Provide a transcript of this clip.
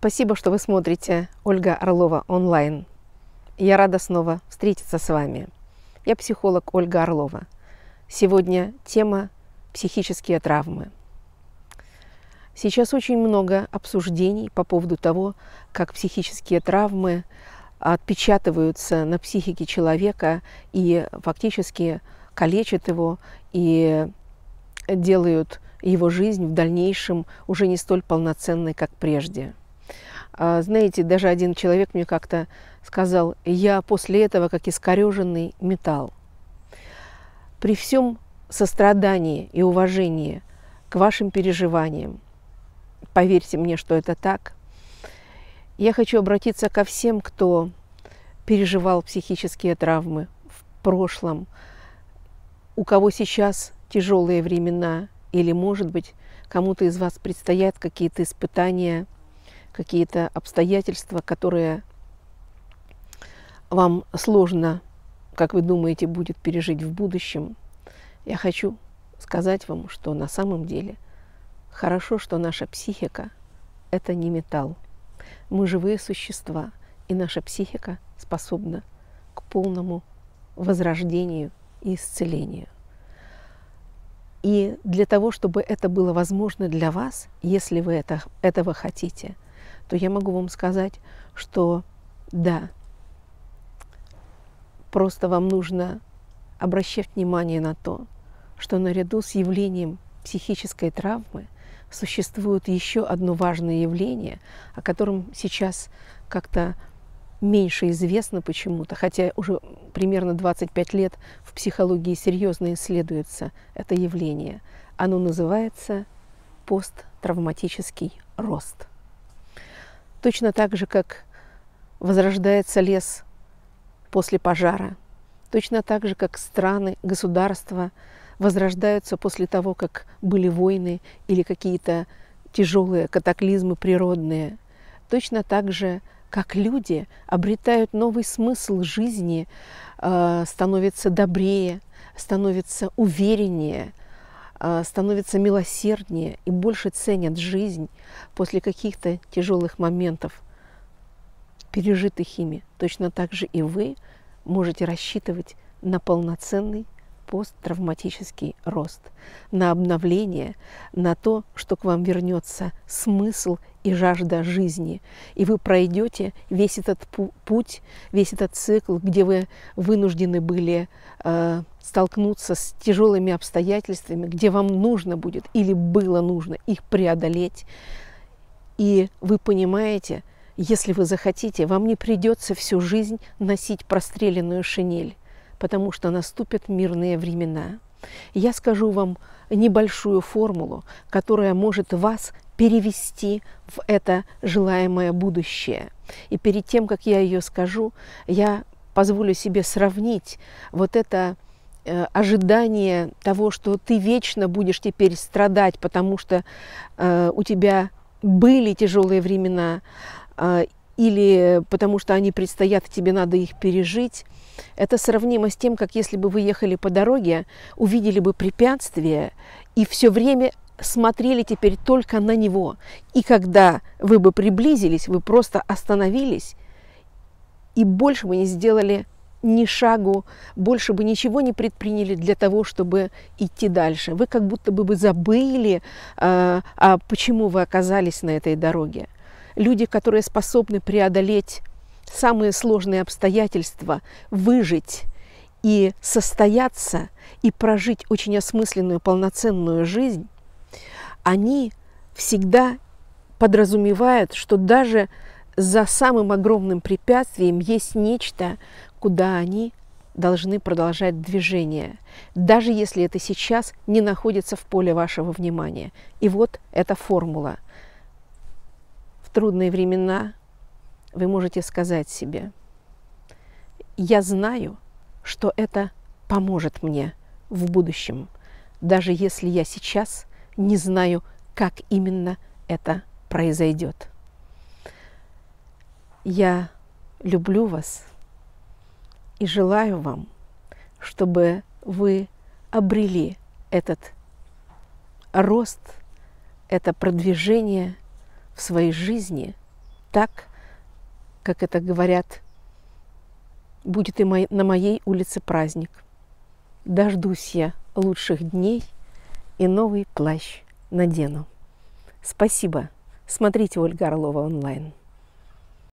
Спасибо, что вы смотрите Ольга Орлова онлайн. Я рада снова встретиться с вами. Я психолог Ольга Орлова. Сегодня тема «Психические травмы». Сейчас очень много обсуждений по поводу того, как психические травмы отпечатываются на психике человека и фактически калечат его и делают его жизнь в дальнейшем уже не столь полноценной, как прежде. А, знаете, даже один человек мне как-то сказал, я после этого как искореженный металл. При всем сострадании и уважении к вашим переживаниям, поверьте мне, что это так, я хочу обратиться ко всем, кто переживал психические травмы в прошлом, у кого сейчас тяжелые времена, или, может быть, кому-то из вас предстоят какие-то испытания – какие-то обстоятельства, которые вам сложно, как вы думаете, будет пережить в будущем, я хочу сказать вам, что на самом деле хорошо, что наша психика – это не металл. Мы живые существа, и наша психика способна к полному возрождению и исцелению. И для того, чтобы это было возможно для вас, если вы это, этого хотите, то я могу вам сказать, что да, просто вам нужно обращать внимание на то, что наряду с явлением психической травмы существует еще одно важное явление, о котором сейчас как-то меньше известно почему-то, хотя уже примерно 25 лет в психологии серьезно исследуется это явление. Оно называется посттравматический рост. Точно так же, как возрождается лес после пожара. Точно так же, как страны, государства возрождаются после того, как были войны или какие-то тяжелые катаклизмы природные. Точно так же, как люди обретают новый смысл жизни, э, становятся добрее, становятся увереннее – а, становятся милосерднее и больше ценят жизнь после каких-то тяжелых моментов, пережитых ими. Точно так же и вы можете рассчитывать на полноценный посттравматический рост, на обновление, на то, что к вам вернется смысл и жажда жизни. И вы пройдете весь этот пу путь, весь этот цикл, где вы вынуждены были э, столкнуться с тяжелыми обстоятельствами, где вам нужно будет или было нужно их преодолеть. И вы понимаете, если вы захотите, вам не придется всю жизнь носить простреленную шинель потому что наступят мирные времена. Я скажу вам небольшую формулу, которая может вас перевести в это желаемое будущее. И перед тем, как я ее скажу, я позволю себе сравнить вот это э, ожидание того, что ты вечно будешь теперь страдать, потому что э, у тебя были тяжелые времена, э, или потому что они предстоят, тебе надо их пережить, это сравнимо с тем, как если бы вы ехали по дороге, увидели бы препятствие и все время смотрели теперь только на него. И когда вы бы приблизились, вы просто остановились и больше бы не сделали ни шагу, больше бы ничего не предприняли для того, чтобы идти дальше. Вы как будто бы, бы забыли, а, а почему вы оказались на этой дороге. Люди, которые способны преодолеть самые сложные обстоятельства, выжить и состояться, и прожить очень осмысленную, полноценную жизнь, они всегда подразумевают, что даже за самым огромным препятствием есть нечто, куда они должны продолжать движение, даже если это сейчас не находится в поле вашего внимания. И вот эта формула. В трудные времена вы можете сказать себе, я знаю, что это поможет мне в будущем, даже если я сейчас не знаю, как именно это произойдет. Я люблю вас и желаю вам, чтобы вы обрели этот рост, это продвижение в своей жизни так, как это говорят, будет и мой, на моей улице праздник. Дождусь я лучших дней и новый плащ надену. Спасибо. Смотрите Ольга Орлова онлайн.